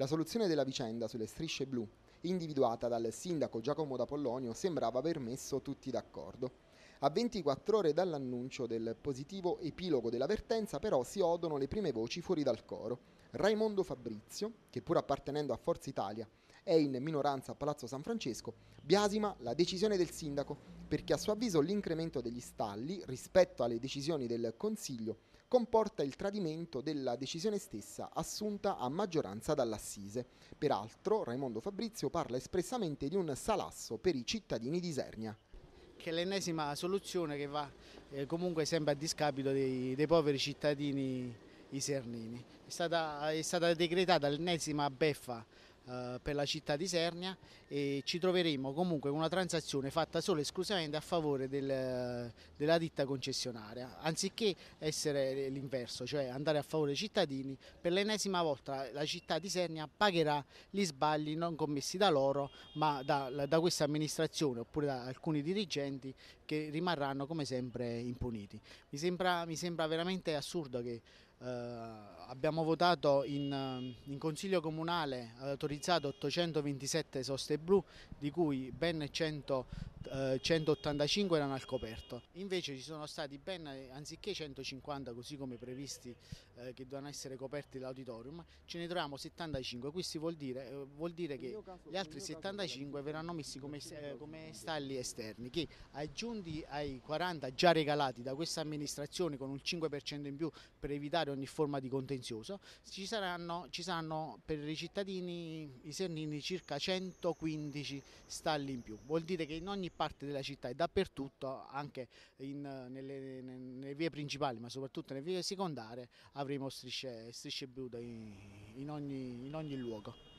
La soluzione della vicenda sulle strisce blu, individuata dal sindaco Giacomo da Pollonio, sembrava aver messo tutti d'accordo. A 24 ore dall'annuncio del positivo epilogo dell'avvertenza però si odono le prime voci fuori dal coro. Raimondo Fabrizio, che pur appartenendo a Forza Italia è in minoranza a Palazzo San Francesco, biasima la decisione del sindaco perché a suo avviso l'incremento degli stalli rispetto alle decisioni del Consiglio comporta il tradimento della decisione stessa assunta a maggioranza dall'assise. Peraltro Raimondo Fabrizio parla espressamente di un salasso per i cittadini di Isernia che è l'ennesima soluzione che va eh, comunque sempre a discapito dei, dei poveri cittadini isernini. È stata, è stata decretata l'ennesima beffa eh, per la città di Sernia e ci troveremo comunque con una transazione fatta solo e esclusivamente a favore del, della ditta concessionaria, anziché essere l'inverso, cioè andare a favore dei cittadini, per l'ennesima volta la città di Sernia pagherà gli sbagli non commessi da loro ma da, da questa amministrazione oppure da alcuni dirigenti che rimarranno come sempre impuniti. Mi sembra, mi sembra veramente assurdo che eh, abbiamo votato in, eh, in, Consiglio Comunale eh, autorizzato 827 soste blu, di cui ben 100 185 eh, erano al coperto, invece ci sono stati ben, anziché 150 così come previsti eh, che dovevano essere coperti l'auditorium, ce ne troviamo 75, questo vuol dire, eh, vuol dire che gli altri 75 verranno messi come, eh, come stalli esterni che aggiunti ai 40 già regalati da questa amministrazione con un 5% in più per evitare ogni forma di contenzioso, ci saranno, ci saranno per i cittadini i sernini circa 115 stalli in più, vuol dire che in ogni parte della città e dappertutto, anche in, nelle, nelle, vie principali ma soprattutto nelle vie secondarie, avremo strisce, strisce blu in, in, ogni, in ogni luogo.